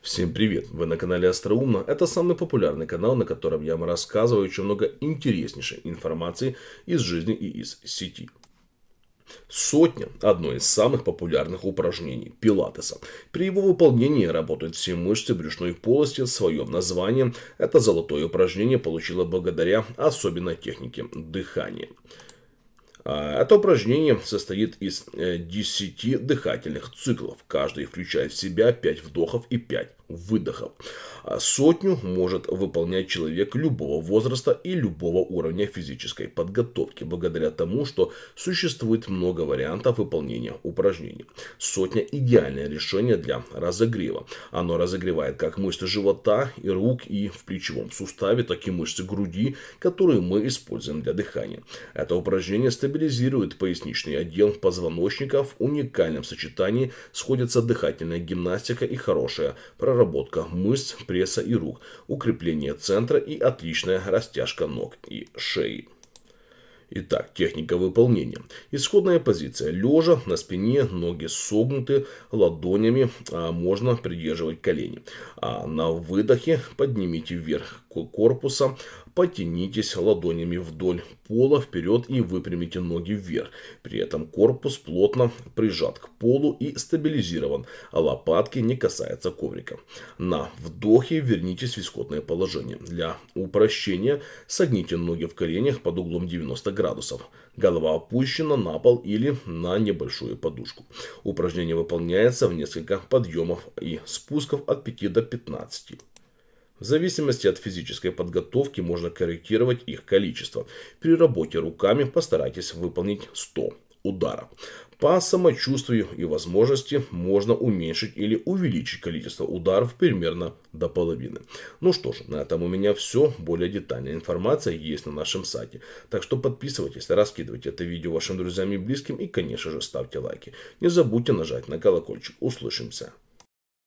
Всем привет! Вы на канале Остроумно. Это самый популярный канал, на котором я вам рассказываю очень много интереснейшей информации из жизни и из сети. Сотня – одно из самых популярных упражнений пилатеса. При его выполнении работают все мышцы брюшной полости. Свое название это золотое упражнение получило благодаря особенной технике дыхания. Это а, а упражнение состоит из 10 э, дыхательных циклов, каждый включает в себя 5 вдохов и 5 выдохов. А сотню может выполнять человек любого возраста и любого уровня физической подготовки, благодаря тому, что существует много вариантов выполнения упражнений. Сотня – идеальное решение для разогрева. Оно разогревает как мышцы живота и рук и в плечевом суставе, так и мышцы груди, которые мы используем для дыхания. Это упражнение стабилизирует поясничный отдел позвоночника в уникальном сочетании сходятся дыхательная гимнастика и хорошая проработка проработка мышц, пресса и рук, укрепление центра и отличная растяжка ног и шеи. Итак, техника выполнения. Исходная позиция. Лежа на спине, ноги согнуты, ладонями а, можно придерживать колени. А на выдохе поднимите вверх корпуса, Потянитесь ладонями вдоль пола вперед и выпрямите ноги вверх. При этом корпус плотно прижат к полу и стабилизирован, а лопатки не касаются коврика. На вдохе вернитесь в исходное положение. Для упрощения согните ноги в коленях под углом 90 градусов. Голова опущена на пол или на небольшую подушку. Упражнение выполняется в несколько подъемов и спусков от 5 до 15. В зависимости от физической подготовки можно корректировать их количество. При работе руками постарайтесь выполнить 100 ударов. По самочувствию и возможности можно уменьшить или увеличить количество ударов примерно до половины. Ну что ж, на этом у меня все. Более детальная информация есть на нашем сайте. Так что подписывайтесь, раскидывайте это видео вашим друзьям и близким и, конечно же, ставьте лайки. Не забудьте нажать на колокольчик. Услышимся.